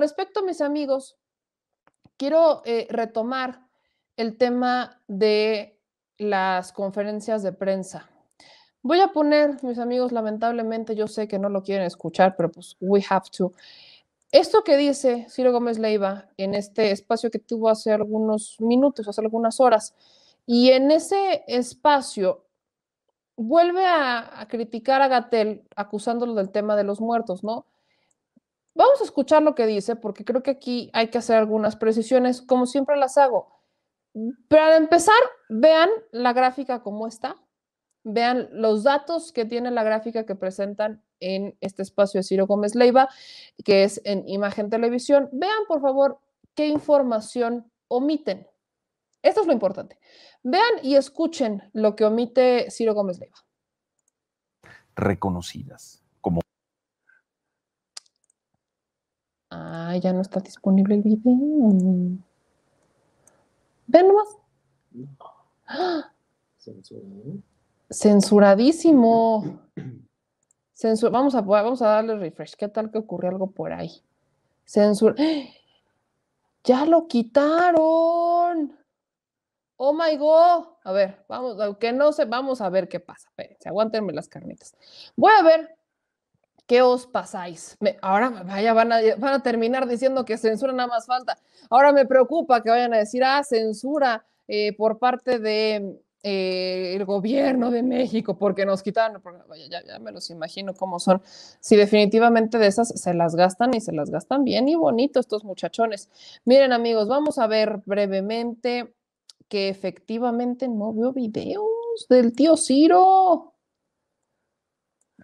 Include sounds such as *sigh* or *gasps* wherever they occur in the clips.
respecto, a mis amigos, quiero eh, retomar el tema de las conferencias de prensa. Voy a poner, mis amigos, lamentablemente yo sé que no lo quieren escuchar, pero pues we have to. Esto que dice Ciro Gómez Leiva en este espacio que tuvo hace algunos minutos, hace algunas horas, y en ese espacio vuelve a criticar a Gatel acusándolo del tema de los muertos, ¿no? Vamos a escuchar lo que dice, porque creo que aquí hay que hacer algunas precisiones, como siempre las hago. Para empezar, vean la gráfica como está, vean los datos que tiene la gráfica que presentan en este espacio de Ciro Gómez Leiva, que es en Imagen Televisión. Vean, por favor, qué información omiten. Esto es lo importante. Vean y escuchen lo que omite Ciro Gómez Leiva. Reconocidas como Ah, ya no está disponible el video. Ven nomás. *gasps* Censuradísimo. vamos, a, vamos a darle refresh. ¿Qué tal que ocurrió algo por ahí? Censur. *gasps* ¡Ya lo quitaron! Oh my god. A ver, vamos, aunque no sé, vamos a ver qué pasa. Espérense, las carnitas. Voy a ver ¿Qué os pasáis? ahora vaya, van, a, terminar diciendo que censura nada más falta. Ahora me preocupa que vayan a decir, ah, censura eh, por parte de eh, gobierno de México porque nos quitaron, porque, vaya, ya, ya, me los imagino cómo son. Si definitivamente de esas se las gastan y se las gastan bien y bonito estos muchachones. Miren amigos, vamos a ver brevemente que efectivamente no veo videos del tío Ciro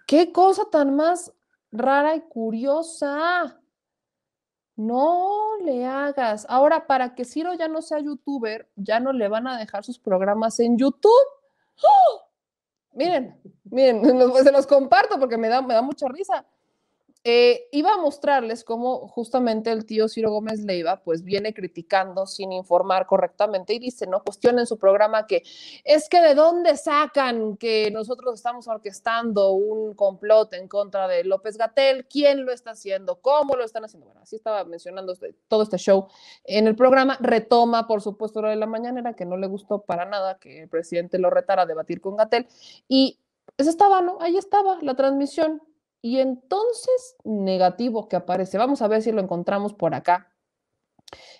qué cosa tan más rara y curiosa. No le hagas. Ahora, para que Ciro ya no sea youtuber, ya no le van a dejar sus programas en YouTube. ¡Oh! Miren, miren, *laughs* se los comparto porque me me da mucha risa. Eh, iba a mostrarles cómo justamente el tío Ciro Gómez Leiva pues viene criticando sin informar correctamente y dice, ¿no? Cuestiona en su programa que es que de dónde sacan que nosotros estamos orquestando un complot en contra de López Gatel, quién lo está haciendo, cómo lo están haciendo. Bueno, así estaba mencionando este, todo este show en el programa. Retoma, por supuesto, lo de la mañanera, que no le gustó para nada que el presidente lo retara a debatir con Gatel. Y eso pues, estaba, ¿no? Ahí estaba la transmisión y entonces, negativo que aparece. Vamos a ver si lo encontramos por acá.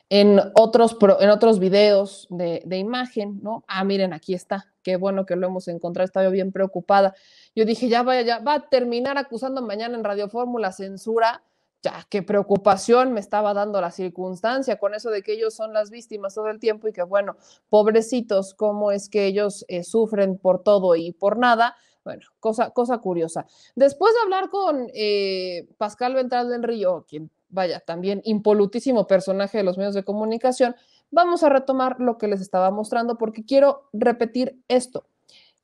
En otros, en otros videos de, imagen, ¿no? Ah, miren, aquí está. Qué bueno que lo hemos encontrado. Estaba bien preocupada. Yo dije, ya vaya, ya va a terminar acusando mañana en Radio Fórmula censura. Ya, qué preocupación me estaba dando la circunstancia con eso de que ellos son las víctimas todo el tiempo y que, bueno, pobrecitos, cómo es que ellos eh, sufren por todo y por nada bueno, cosa, curiosa. Después de hablar con eh, Pascal Ventral del Río, quien, vaya, también impolutísimo personaje de los medios de comunicación, vamos a retomar lo que les estaba mostrando porque quiero repetir esto.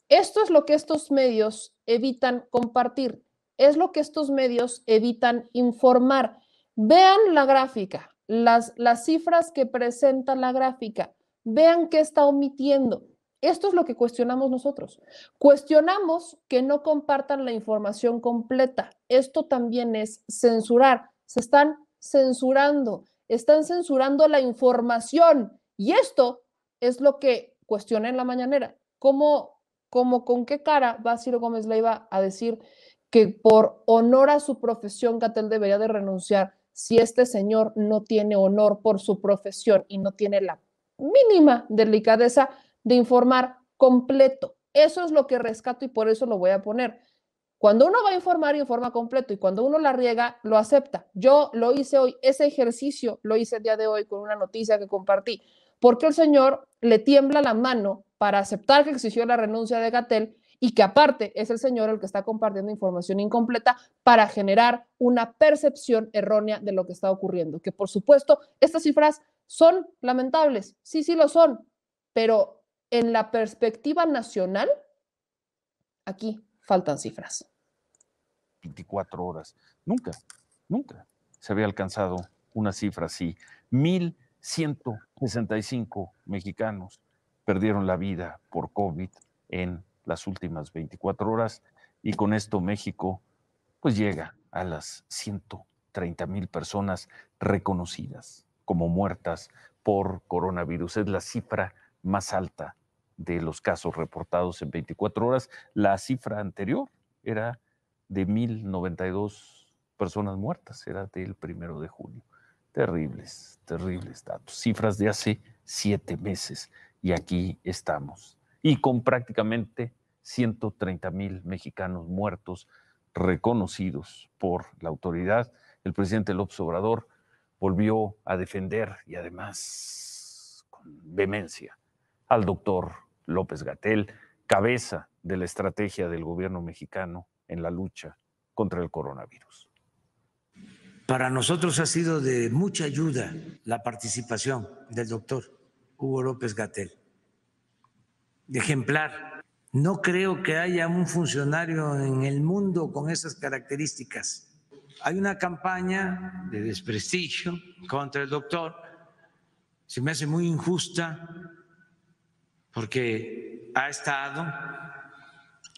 Esto es lo que estos medios evitan compartir, es lo que estos medios evitan informar. Vean la gráfica, las cifras que presenta la gráfica, vean qué está omitiendo esto es lo que cuestionamos nosotros. Cuestionamos que no compartan la información completa. Esto también es censurar. Se están censurando, están censurando la información. Y esto es lo que cuestioné en la mañanera. ¿Cómo, cómo con qué cara va Ciro Gómez Leiva a decir que por honor a su profesión Gatel debería de renunciar si este señor no tiene honor por su profesión y no tiene la mínima delicadeza de informar completo. Eso es lo que rescato y por eso lo voy a poner. Cuando uno va a informar, informa completo y cuando uno la riega, lo acepta. Yo lo hice hoy, ese ejercicio lo hice el día de hoy con una noticia que compartí. Porque el señor le tiembla la mano para aceptar que exigió la renuncia de Gatel y que aparte es el señor el que está compartiendo información incompleta para generar una percepción errónea de lo que está ocurriendo. Que por supuesto, estas cifras son lamentables, sí, sí lo son, pero en la perspectiva nacional, aquí faltan cifras. 24 horas. Nunca, nunca se había alcanzado una cifra así. 1.165 mexicanos perdieron la vida por COVID en las últimas 24 horas y con esto México pues llega a las 130,000 personas reconocidas como muertas por coronavirus. Es la cifra más alta de los casos reportados en 24 horas. La cifra anterior era de 1.092 personas muertas, era del primero de junio. Terribles, terribles datos. Cifras de hace siete meses y aquí estamos. Y con prácticamente 130 mil mexicanos muertos reconocidos por la autoridad. El presidente López Obrador volvió a defender y además con vehemencia al doctor López Gatel, cabeza de la estrategia del gobierno mexicano en la lucha contra el coronavirus. Para nosotros ha sido de mucha ayuda la participación del doctor Hugo López Gatel. Ejemplar. No creo que haya un funcionario en el mundo con esas características. Hay una campaña de desprestigio contra el doctor. Se me hace muy injusta porque ha estado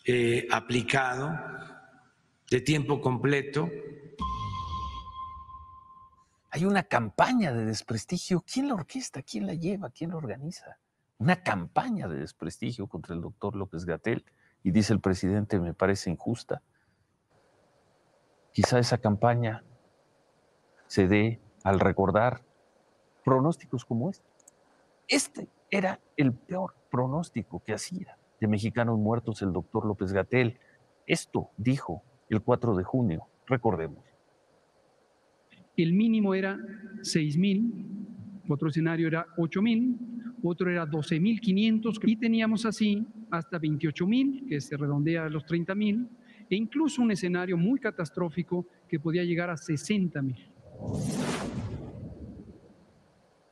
eh, aplicado de tiempo completo. Hay una campaña de desprestigio. ¿Quién la orquesta? ¿Quién la lleva? ¿Quién la organiza? Una campaña de desprestigio contra el doctor López Gatel. Y dice el presidente, me parece injusta. Quizá esa campaña se dé al recordar pronósticos como este. Este era el peor pronóstico que hacía de mexicanos muertos el doctor López Gatel. Esto dijo el 4 de junio, recordemos. El mínimo era 6.000, otro escenario era 8.000, otro era 12.500 y teníamos así hasta 28.000, que se redondea a los 30.000, e incluso un escenario muy catastrófico que podía llegar a 60.000.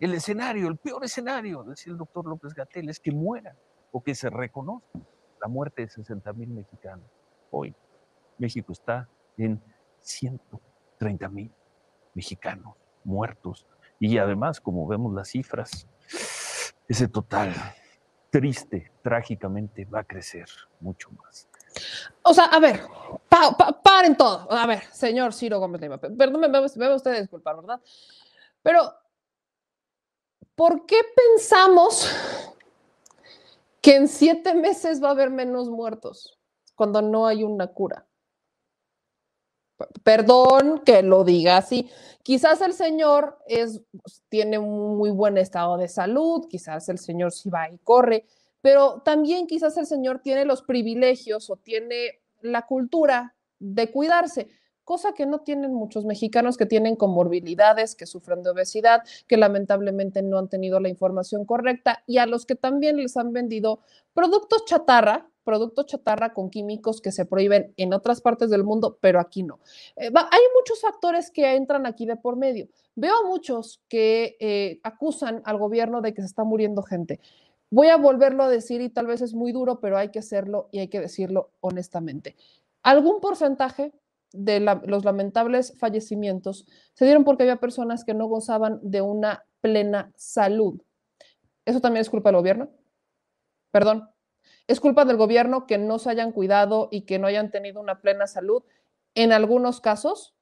El escenario, el peor escenario, decía el doctor López Gatel, es que muera o que se reconozca la muerte de 60 mil mexicanos. Hoy México está en 130 mil mexicanos muertos. Y además, como vemos las cifras, ese total triste, trágicamente, va a crecer mucho más. O sea, a ver, paren todo. A ver, señor Ciro Gómez Leiva, perdón, me, me, usted disculpar, ¿verdad? Pero ¿por qué pensamos que en siete meses va a haber menos muertos cuando no hay una cura? Perdón que lo diga así. Quizás el señor es, tiene un muy buen estado de salud, quizás el señor sí va y corre, pero también quizás el señor tiene los privilegios o tiene la cultura de cuidarse cosa que no tienen muchos mexicanos que tienen comorbilidades, que sufren de obesidad, que lamentablemente no han tenido la información correcta y a los que también les han vendido productos chatarra, productos chatarra con químicos que se prohíben en otras partes del mundo, pero aquí no. Eh, hay muchos factores que entran aquí de por medio. Veo a muchos que eh, acusan al gobierno de que se está muriendo gente. Voy a volverlo a decir y tal vez es muy duro, pero hay que hacerlo y hay que decirlo honestamente. Algún porcentaje de los lamentables fallecimientos se dieron porque había personas que no gozaban de una plena salud. ¿Eso también es culpa del gobierno? Perdón. Es culpa del gobierno que no se hayan cuidado y que no hayan tenido una plena salud. En algunos casos,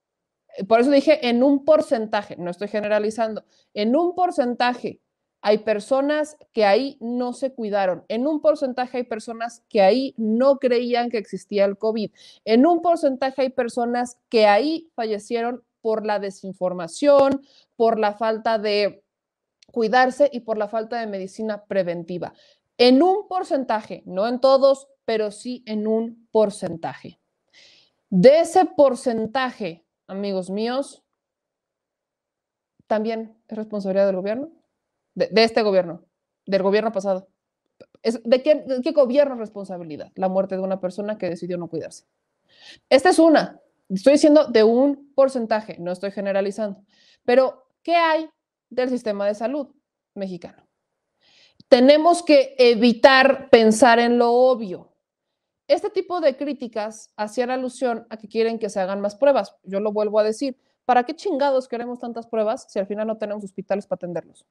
eh, por eso dije en un porcentaje, no estoy generalizando, en un porcentaje hay personas que ahí no se cuidaron, en un porcentaje hay personas que ahí no creían que existía el COVID, en un porcentaje hay personas que ahí fallecieron por la desinformación, por la falta de cuidarse y por la falta de medicina preventiva. En un porcentaje, no en todos, pero sí en un porcentaje. De ese porcentaje, amigos míos, también es responsabilidad del gobierno de, este gobierno, del gobierno pasado. Es, ¿de, qué, qué gobierno responsabilidad la muerte de una persona que decidió no cuidarse? Esta es una, estoy diciendo de un porcentaje, no estoy generalizando, pero ¿qué hay del sistema de salud mexicano? Tenemos que evitar pensar en lo obvio. Este tipo de críticas hacían alusión a que quieren que se hagan más pruebas. Yo lo vuelvo a decir, ¿para qué chingados queremos tantas pruebas si al final no tenemos hospitales para atenderlos?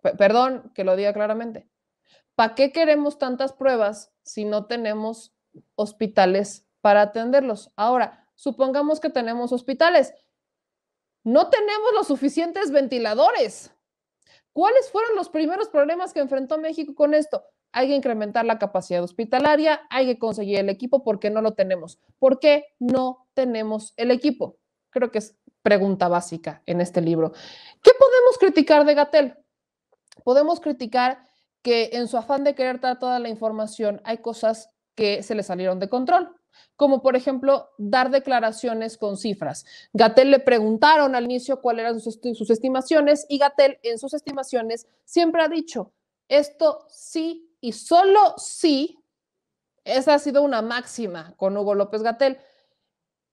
perdón que lo diga claramente, ¿para qué queremos tantas pruebas si no tenemos hospitales para atenderlos? Ahora, supongamos que tenemos hospitales, no tenemos los suficientes ventiladores. ¿Cuáles fueron los primeros problemas que enfrentó México con esto? Hay que incrementar la capacidad hospitalaria, hay que conseguir el equipo porque no lo tenemos. ¿Por qué no tenemos el equipo? Creo que es pregunta básica en este libro. ¿Qué podemos criticar de Gatel? Podemos criticar que en su afán de querer dar toda la información hay cosas que se le salieron de control, como por ejemplo dar declaraciones con cifras. Gatel le preguntaron al inicio cuáles eran sus, estimaciones y Gatel en sus estimaciones siempre ha dicho, esto sí y solo sí, esa ha sido una máxima con Hugo López Gatel,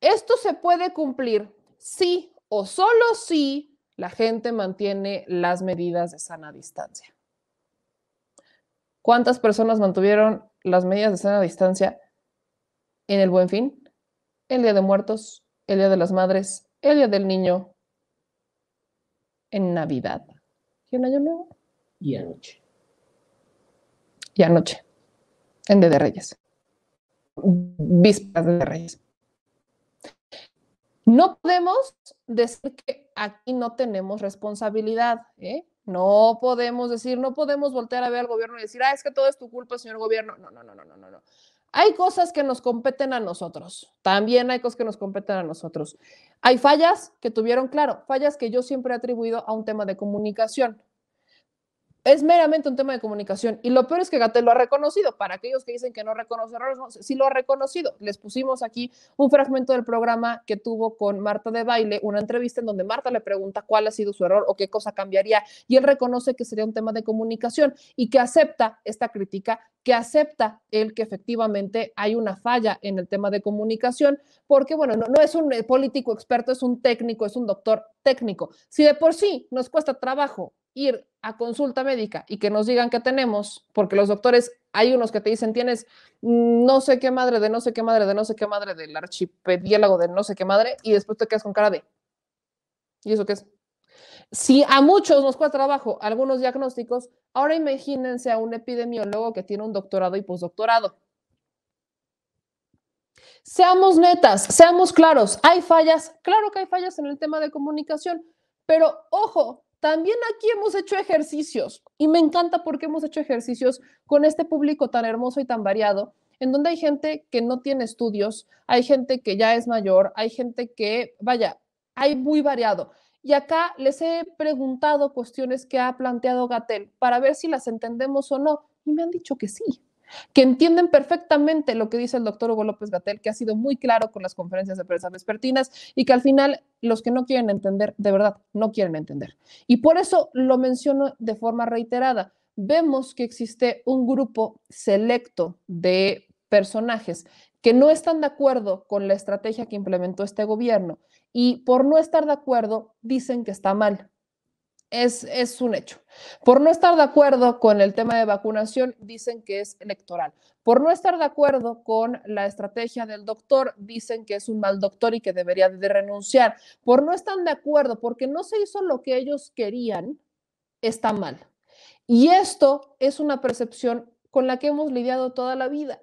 esto se puede cumplir sí o solo sí la gente mantiene las medidas de sana distancia. ¿Cuántas personas mantuvieron las medidas de sana distancia en el buen fin? El Día de Muertos, el Día de las Madres, el Día del Niño, en Navidad. ¿Y Año Nuevo? Y anoche. Y anoche, en Día de Reyes. Vísperas de Reyes. No podemos decir que aquí no tenemos responsabilidad, ¿eh? No podemos decir, no podemos voltear a ver al gobierno y decir, ah, es que todo es tu culpa, señor gobierno. no, no, no, no, no, no. Hay cosas que nos competen a nosotros. También hay cosas que nos competen a nosotros. Hay fallas que tuvieron, claro, fallas que yo siempre he atribuido a un tema de comunicación es meramente un tema de comunicación. Y lo peor es que Gatel lo ha reconocido. Para aquellos que dicen que no reconoce errores, sí lo ha reconocido. Les pusimos aquí un fragmento del programa que tuvo con Marta de Baile, una entrevista en donde Marta le pregunta cuál ha sido su error o qué cosa cambiaría. Y él reconoce que sería un tema de comunicación y que acepta esta crítica, que acepta el que efectivamente hay una falla en el tema de comunicación, porque, bueno, no es un eh, político experto, es un técnico, es un doctor técnico. Si de por sí nos cuesta trabajo ir a consulta médica y que nos digan que tenemos, porque los doctores, hay unos que te dicen tienes no sé qué madre de no sé qué madre de no sé qué madre del archipiélago de no sé qué madre y después te quedas con cara de ¿y eso qué es? Si a muchos nos cuesta trabajo algunos diagnósticos, ahora imagínense a un epidemiólogo que tiene un doctorado y postdoctorado. Seamos netas, seamos claros, hay fallas, claro que hay fallas en el tema de comunicación, pero ojo, también aquí hemos hecho ejercicios y me encanta porque hemos hecho ejercicios con este público tan hermoso y tan variado, en donde hay gente que no tiene estudios, hay gente que ya es mayor, hay gente que, vaya, hay muy variado. Y acá les he preguntado cuestiones que ha planteado Gatel para ver si las entendemos o no y me han dicho que sí que entienden perfectamente lo que dice el doctor Hugo López Gatel, que ha sido muy claro con las conferencias de prensa vespertinas y que al final los que no quieren entender, de verdad, no quieren entender. Y por eso lo menciono de forma reiterada. Vemos que existe un grupo selecto de personajes que no están de acuerdo con la estrategia que implementó este gobierno y por no estar de acuerdo dicen que está mal. Es, un hecho. Por no estar de acuerdo con el tema de vacunación, dicen que es electoral. Por no estar de acuerdo con la estrategia del doctor, dicen que es un mal doctor y que debería de renunciar. Por no estar de acuerdo, porque no se hizo lo que ellos querían, está mal. Y esto es una percepción con la que hemos lidiado toda la vida.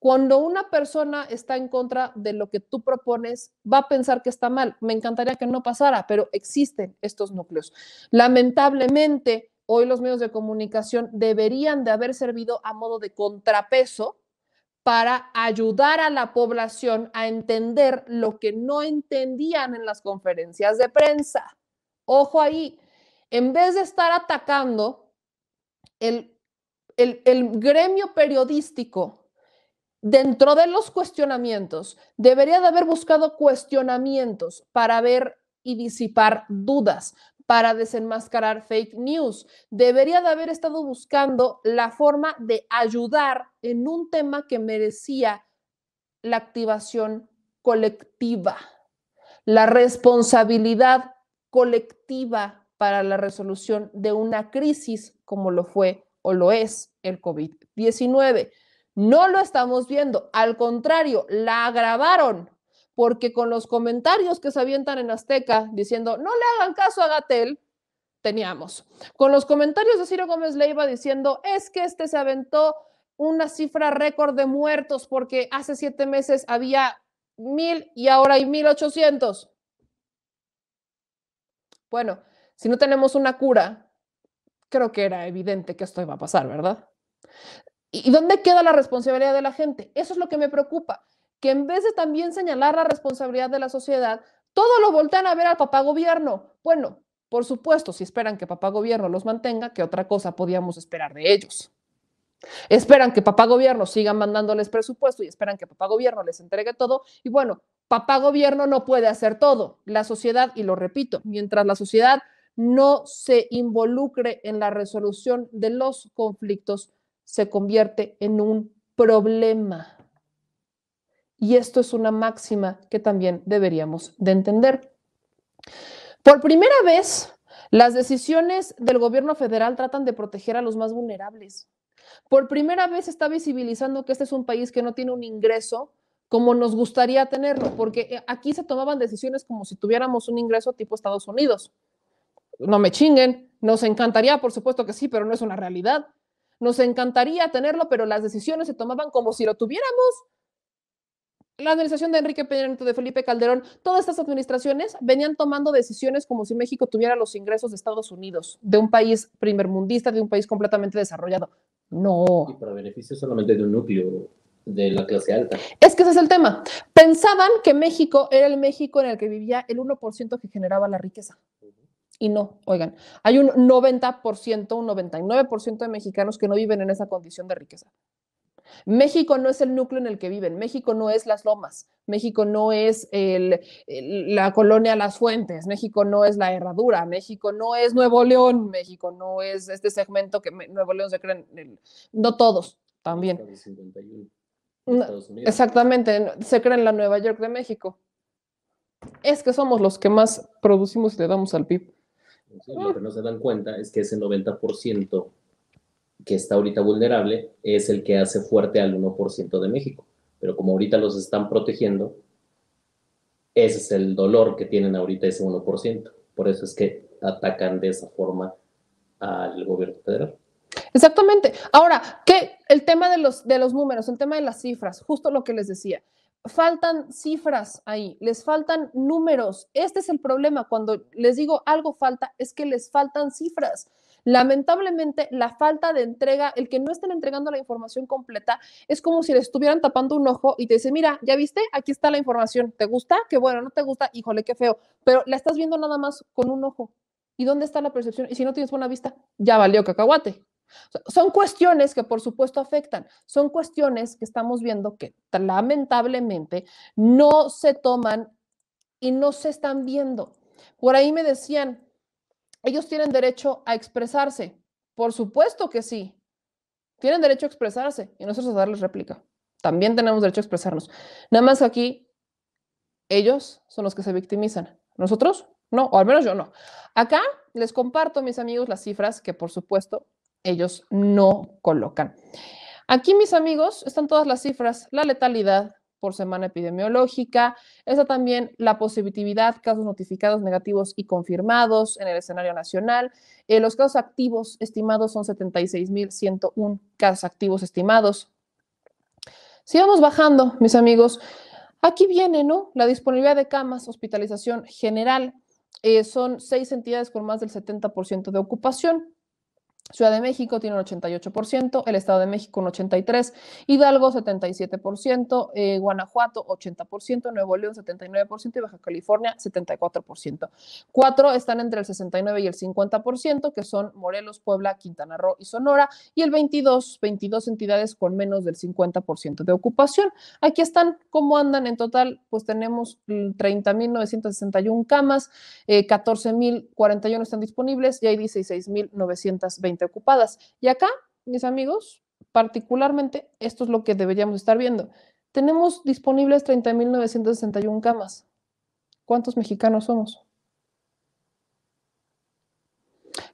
Cuando una persona está en contra de lo que tú propones, va a pensar que está mal. Me encantaría que no pasara, pero existen estos núcleos. Lamentablemente, hoy los medios de comunicación deberían de haber servido a modo de contrapeso para ayudar a la población a entender lo que no entendían en las conferencias de prensa. Ojo ahí, en vez de estar atacando el, el gremio periodístico dentro de los cuestionamientos, debería de haber buscado cuestionamientos para ver y disipar dudas, para desenmascarar fake news. Debería de haber estado buscando la forma de ayudar en un tema que merecía la activación colectiva, la responsabilidad colectiva para la resolución de una crisis como lo fue o lo es el COVID-19. No lo estamos viendo, al contrario, la agravaron, porque con los comentarios que se avientan en Azteca diciendo, no le hagan caso a Gatel, teníamos. Con los comentarios de Ciro Gómez Leiva diciendo, es que este se aventó una cifra récord de muertos porque hace siete meses había mil y ahora hay mil ochocientos. Bueno, si no tenemos una cura, creo que era evidente que esto iba a pasar, ¿verdad? ¿Y dónde queda la responsabilidad de la gente? Eso es lo que me preocupa, que en vez de también señalar la responsabilidad de la sociedad, todo lo voltean a ver al papá gobierno. Bueno, por supuesto, si esperan que papá gobierno los mantenga, ¿qué otra cosa podíamos esperar de ellos? Esperan que papá gobierno siga mandándoles presupuesto y esperan que papá gobierno les entregue todo. Y bueno, papá gobierno no puede hacer todo. La sociedad, y lo repito, mientras la sociedad no se involucre en la resolución de los conflictos, se convierte en un problema. Y esto es una máxima que también deberíamos de entender. Por primera vez, las decisiones del gobierno federal tratan de proteger a los más vulnerables. Por primera vez está visibilizando que este es un país que no tiene un ingreso como nos gustaría tenerlo, porque eh, aquí se tomaban decisiones como si tuviéramos un ingreso tipo Estados Unidos. No me chinguen, nos encantaría, por supuesto que sí, pero no es una realidad nos encantaría tenerlo, pero las decisiones se tomaban como si lo tuviéramos. La administración de Enrique Peña Nieto, de Felipe Calderón, todas estas administraciones venían tomando decisiones como si México tuviera los ingresos de Estados Unidos, de un país primermundista, de un país completamente desarrollado. No. Y para beneficio solamente de un núcleo de la clase alta. Es que ese es el tema. Pensaban que México era el México en el que vivía el 1% que generaba la riqueza. Y no, oigan, hay un 90%, un 99% de mexicanos que no viven en esa condición de riqueza. México no es el núcleo en el que viven, México no es las lomas, México no es la colonia Las Fuentes, México no es la herradura, México no es Nuevo León, México no es este segmento que Nuevo León se creen, no todos también. exactamente, se en la Nueva York de México. Es que somos los que más producimos y le damos al PIB. Lo que no se dan cuenta es que ese 90% que está ahorita vulnerable es el que hace fuerte al 1% de México. Pero como ahorita los están protegiendo, ese es el dolor que tienen ahorita ese 1%. Por eso es que atacan de esa forma al gobierno federal. Exactamente. Ahora, ¿qué? el tema de los, de los números, el tema de las cifras, justo lo que les decía faltan cifras ahí, les faltan números. Este es el problema. Cuando les digo algo falta, es que les faltan cifras. Lamentablemente, la falta de entrega, el que no estén entregando la información completa, es como si le estuvieran tapando un ojo y te dicen, mira, ya viste, aquí está la información, ¿te gusta? Qué bueno, no te gusta, híjole, qué feo, pero la estás viendo nada más con un ojo. ¿Y dónde está la percepción? Y si no tienes buena vista, ya valió cacahuate. Son cuestiones que por supuesto afectan, son cuestiones que estamos viendo que lamentablemente no se toman y no se están viendo. Por ahí me decían, ellos tienen derecho a expresarse. Por supuesto que sí. Tienen derecho a expresarse y nosotros a darles réplica. También tenemos derecho a expresarnos. Nada más aquí, ellos son los que se victimizan. Nosotros no, o al menos yo no. Acá les comparto, mis amigos, las cifras que por supuesto ellos no colocan. Aquí, mis amigos, están todas las cifras, la letalidad por semana epidemiológica, está también la positividad, casos notificados negativos y confirmados en el escenario nacional. Eh, los casos activos estimados son 76.101 casos activos estimados. Sigamos bajando, mis amigos. Aquí viene, ¿no? La disponibilidad de camas, hospitalización general. Eh, son seis entidades con más del 70% de ocupación. Ciudad de México tiene un 88%, el Estado de México un 83%, Hidalgo 77%, eh, Guanajuato 80%, Nuevo León 79% y Baja California 74%. Cuatro están entre el 69 y el 50%, que son Morelos, Puebla, Quintana Roo y Sonora, y el 22, 22 entidades con menos del 50% de ocupación. Aquí están cómo andan en total, pues tenemos 30.961 camas, 14.041 eh, están disponibles y hay 16.920 ocupadas. Y acá, mis amigos, particularmente, esto es lo que deberíamos estar viendo. Tenemos disponibles 30.961 camas. ¿Cuántos mexicanos somos?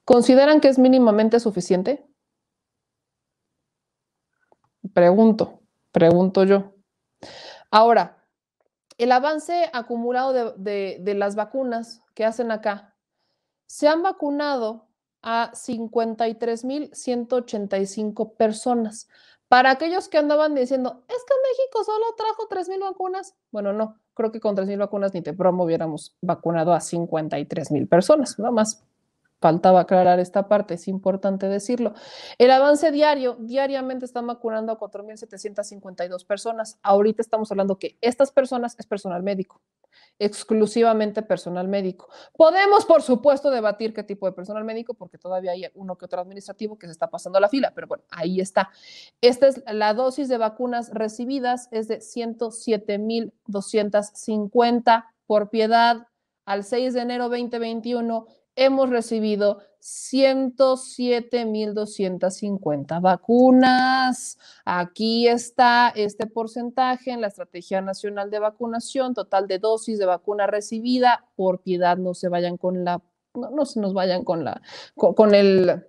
¿Consideran que es mínimamente suficiente? Pregunto, pregunto yo. Ahora, el avance acumulado de, de las vacunas que hacen acá, se han vacunado a 53.185 personas. Para aquellos que andaban diciendo, es que México solo trajo 3.000 vacunas, bueno, no, creo que con 3.000 vacunas ni te promo hubiéramos vacunado a 53.000 personas, nada más. Faltaba aclarar esta parte, es importante decirlo. El avance diario, diariamente están vacunando a 4.752 personas. Ahorita estamos hablando que estas personas es personal médico, exclusivamente personal médico. Podemos, por supuesto, debatir qué tipo de personal médico, porque todavía hay uno que otro administrativo que se está pasando a la fila, pero bueno, ahí está. Esta es la dosis de vacunas recibidas, es de 107.250 por piedad. Al 6 de enero 2021 hemos recibido 107.250 vacunas. Aquí está este porcentaje en la Estrategia Nacional de Vacunación, total de dosis de vacuna recibida. Por piedad, no se vayan con la, no, se nos vayan con la, con el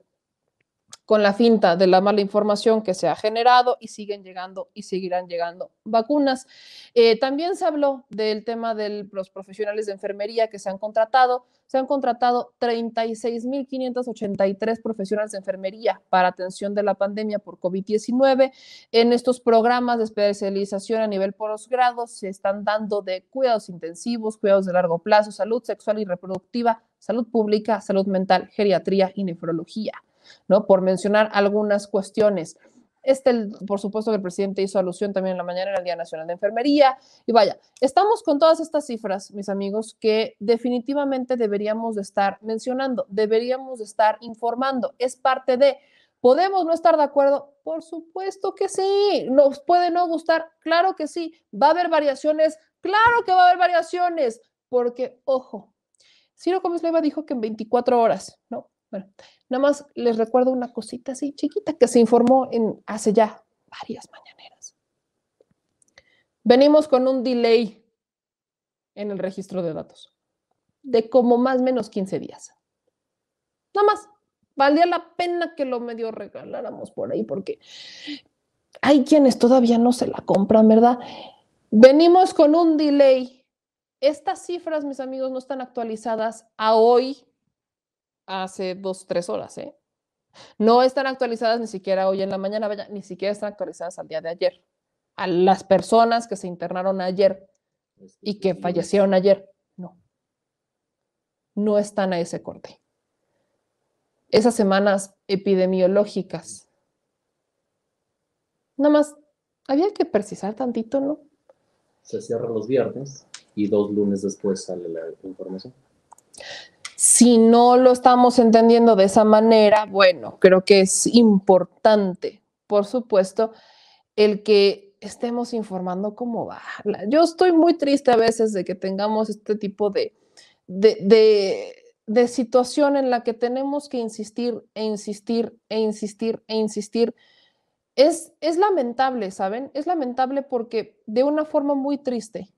con la finta de la mala información que se ha generado y siguen llegando y seguirán llegando vacunas. Eh, también se habló del tema de los profesionales de enfermería que se han contratado. Se han contratado 36.583 profesionales de enfermería para atención de la pandemia por COVID-19. En estos programas de especialización a nivel grados se están dando de cuidados intensivos, cuidados de largo plazo, salud sexual y reproductiva, salud pública, salud mental, geriatría y nefrología. ¿no? Por mencionar algunas cuestiones. Este, por supuesto, que el presidente hizo alusión también en la mañana en el Día Nacional de Enfermería. Y vaya, estamos con todas estas cifras, mis amigos, que definitivamente deberíamos de estar mencionando, deberíamos de estar informando. Es parte de, ¿podemos no estar de acuerdo? Por supuesto que sí. ¿Nos puede no gustar? Claro que sí. ¿Va a haber variaciones? Claro que va a haber variaciones, porque, ojo, Ciro Gómez Leiva dijo que en 24 horas, ¿no? Bueno, nada más les recuerdo una cosita así chiquita que se informó en hace ya varias mañaneras. Venimos con un delay en el registro de datos de como más o menos 15 días. Nada más, valía la pena que lo medio regaláramos por ahí porque hay quienes todavía no se la compran, ¿verdad? Venimos con un delay. Estas cifras, mis amigos, no están actualizadas a hoy, hace dos, tres horas, ¿eh? No están actualizadas ni siquiera hoy en la mañana, ni siquiera están actualizadas al día de ayer. A las personas que se internaron ayer pues y que fallecieron ayer, no. No están a ese corte. Esas semanas epidemiológicas. Nada más, había que precisar tantito, ¿no? Se cierra los viernes y dos lunes después sale la información. Si no lo estamos entendiendo de esa manera, bueno, creo que es importante, por supuesto, el que estemos informando cómo va. Yo estoy muy triste a veces de que tengamos este tipo de, de, de, situación en la que tenemos que insistir e insistir e insistir e insistir. Es, es lamentable, ¿saben? Es lamentable porque de una forma muy triste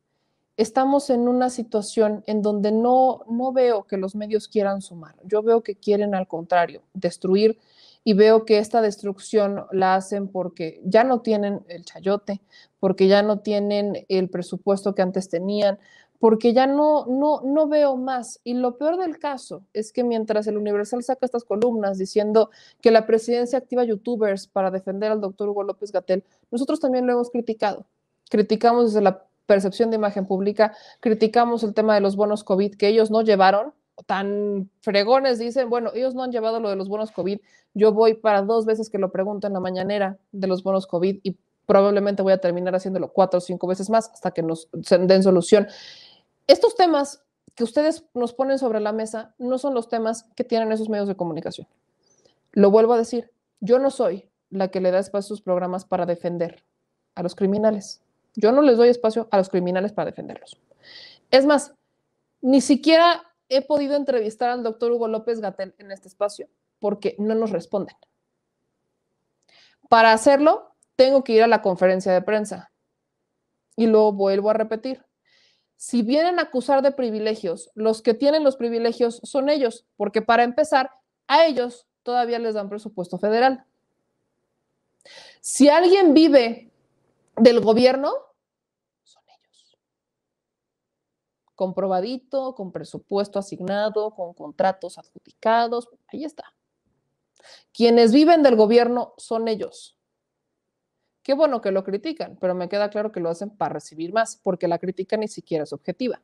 estamos en una situación en donde no, no veo que los medios quieran sumar. Yo veo que quieren al contrario, destruir y veo que esta destrucción la hacen porque ya no tienen el chayote, porque ya no tienen el presupuesto que antes tenían, porque ya no, no, no veo más. Y lo peor del caso es que mientras el Universal saca estas columnas diciendo que la presidencia activa youtubers para defender al doctor Hugo López Gatel, nosotros también lo hemos criticado. Criticamos desde la percepción de imagen pública, criticamos el tema de los bonos COVID que ellos no llevaron, tan fregones dicen, bueno, ellos no han llevado lo de los bonos COVID, yo voy para dos veces que lo pregunto en la mañanera de los bonos COVID y probablemente voy a terminar haciéndolo cuatro o cinco veces más hasta que nos den solución. Estos temas que ustedes nos ponen sobre la mesa no son los temas que tienen esos medios de comunicación. Lo vuelvo a decir, yo no soy la que le da espacio a sus programas para defender a los criminales. Yo no les doy espacio a los criminales para defenderlos. Es más, ni siquiera he podido entrevistar al doctor Hugo López Gatel en este espacio porque no nos responden. Para hacerlo, tengo que ir a la conferencia de prensa. Y lo vuelvo a repetir. Si vienen a acusar de privilegios, los que tienen los privilegios son ellos, porque para empezar, a ellos todavía les dan presupuesto federal. Si alguien vive del gobierno son ellos. Comprobadito, con presupuesto asignado, con contratos adjudicados, ahí está. Quienes viven del gobierno son ellos. Qué bueno que lo critican, pero me queda claro que lo hacen para recibir más, porque la crítica ni siquiera es objetiva.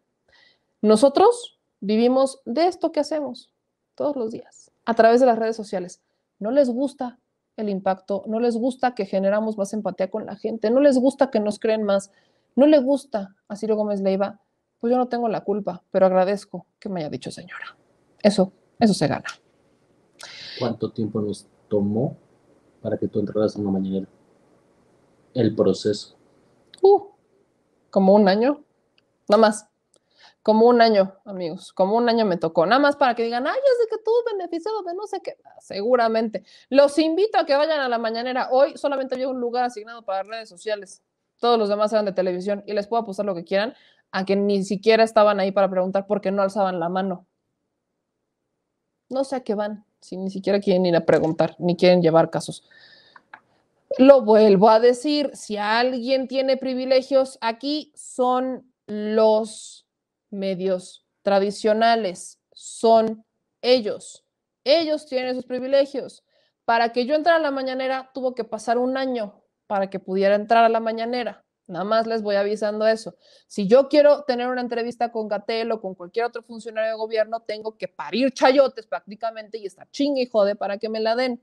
Nosotros vivimos de esto que hacemos todos los días, a través de las redes sociales. No les gusta, el impacto, no les gusta que generamos más empatía con la gente, no les gusta que nos creen más, no le gusta a Ciro Gómez Leiva, pues yo no tengo la culpa, pero agradezco que me haya dicho señora. Eso, eso se gana. ¿Cuánto tiempo nos tomó para que tú entraras en una mañanera? El proceso. Uh, como un año, nada más. Como un año, amigos, como un año me tocó. Nada más para que digan, ay, es de que tú beneficiado de no sé qué. Ah, seguramente. Los invito a que vayan a la mañanera. Hoy solamente había un lugar asignado para redes sociales. Todos los demás eran de televisión y les puedo apostar lo que quieran a que ni siquiera estaban ahí para preguntar por qué no alzaban la mano. No sé a qué van, si ni siquiera quieren ir a preguntar, ni quieren llevar casos. Lo vuelvo a decir, si alguien tiene privilegios aquí, son los medios tradicionales. Son ellos. Ellos tienen sus privilegios. Para que yo entrara a la mañanera, tuvo que pasar un año para que pudiera entrar a la mañanera. Nada más les voy avisando eso. Si yo quiero tener una entrevista con Gatel o con cualquier otro funcionario de gobierno, tengo que parir chayotes prácticamente y estar chingue y jode para que me la den.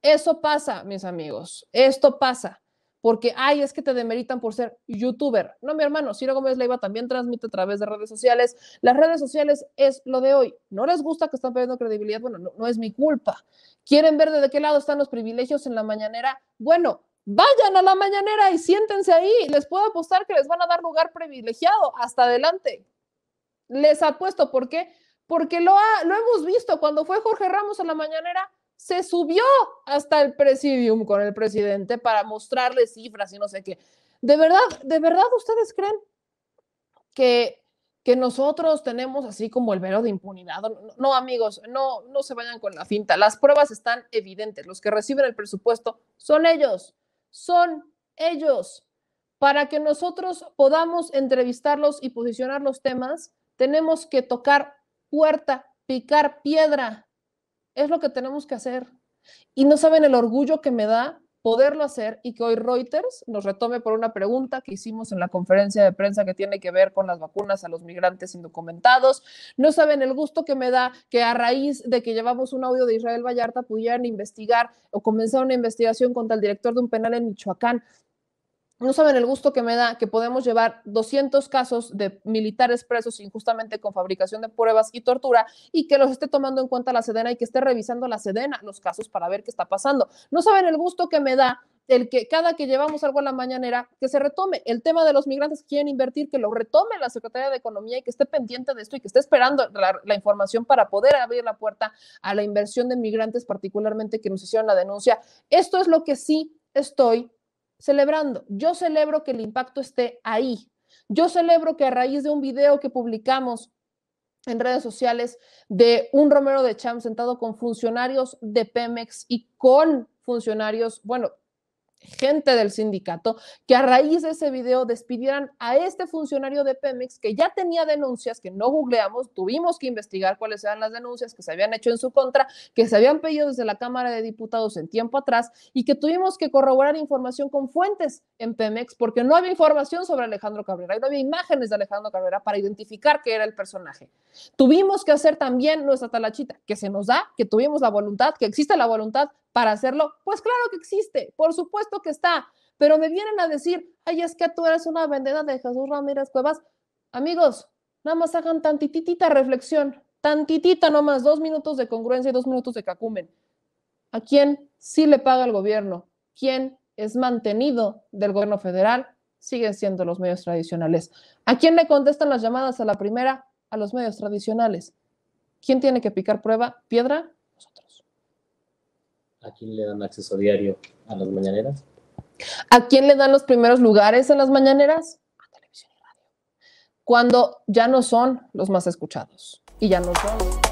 Eso pasa, mis amigos. Esto pasa porque, ay, es que te demeritan por ser youtuber. No, mi hermano, Ciro Gómez Leiva también transmite a través de redes sociales. Las redes sociales es lo de hoy. No les gusta que están perdiendo credibilidad. Bueno, no, es mi culpa. ¿Quieren ver de qué lado están los privilegios en la mañanera? Bueno, vayan a la mañanera y siéntense ahí. Les puedo apostar que les van a dar lugar privilegiado. Hasta adelante. Les apuesto, ¿por qué? Porque lo, lo hemos visto cuando fue Jorge Ramos a la mañanera se subió hasta el presidium con el presidente para mostrarle cifras y no sé qué. De verdad, de verdad, ¿ustedes creen que, que nosotros tenemos así como el velo de impunidad? No, amigos, no, no se vayan con la finta. Las pruebas están evidentes. Los que reciben el presupuesto son ellos, son ellos. Para que nosotros podamos entrevistarlos y posicionar los temas, tenemos que tocar puerta, picar piedra, es lo que tenemos que hacer. Y no saben el orgullo que me da poderlo hacer y que hoy Reuters nos retome por una pregunta que hicimos en la conferencia de prensa que tiene que ver con las vacunas a los migrantes indocumentados. No saben el gusto que me da que a raíz de que llevamos un audio de Israel Vallarta pudieran investigar o comenzar una investigación contra el director de un penal en Michoacán no saben el gusto que me da que podemos llevar 200 casos de militares presos injustamente con fabricación de pruebas y tortura y que los esté tomando en cuenta la Sedena y que esté revisando la Sedena los casos para ver qué está pasando. No saben el gusto que me da el que cada que llevamos algo a la mañanera, que se retome el tema de los migrantes que quieren invertir, que lo retome la Secretaría de Economía y que esté pendiente de esto y que esté esperando la, información para poder abrir la puerta a la inversión de migrantes, particularmente que nos hicieron la denuncia. Esto es lo que sí estoy celebrando. Yo celebro que el impacto esté ahí. Yo celebro que a raíz de un video que publicamos en redes sociales de un Romero de Cham sentado con funcionarios de Pemex y con funcionarios, bueno, gente del sindicato que a raíz de ese video despidieran a este funcionario de Pemex que ya tenía denuncias que no googleamos, tuvimos que investigar cuáles eran las denuncias que se habían hecho en su contra, que se habían pedido desde la Cámara de Diputados en tiempo atrás y que tuvimos que corroborar información con fuentes en Pemex porque no había información sobre Alejandro Cabrera y no había imágenes de Alejandro Cabrera para identificar que era el personaje. Tuvimos que hacer también nuestra talachita que se nos da, que tuvimos la voluntad, que existe la voluntad, para hacerlo? Pues claro que existe, por supuesto que está, pero me vienen a decir, ay, es que tú eres una vendedora de Jesús Ramírez Cuevas. Amigos, nada más hagan tantitita reflexión, tantitita nomás, dos minutos de congruencia y dos minutos de cacumen. ¿A quién sí le paga el gobierno? ¿Quién es mantenido del gobierno federal? Siguen siendo los medios tradicionales. ¿A quién le contestan las llamadas a la primera? A los medios tradicionales. ¿Quién tiene que picar prueba? Piedra ¿A quién le dan acceso diario a las mañaneras? ¿A quién le dan los primeros lugares en las mañaneras? A televisión y radio. Cuando ya no son los más escuchados y ya no son.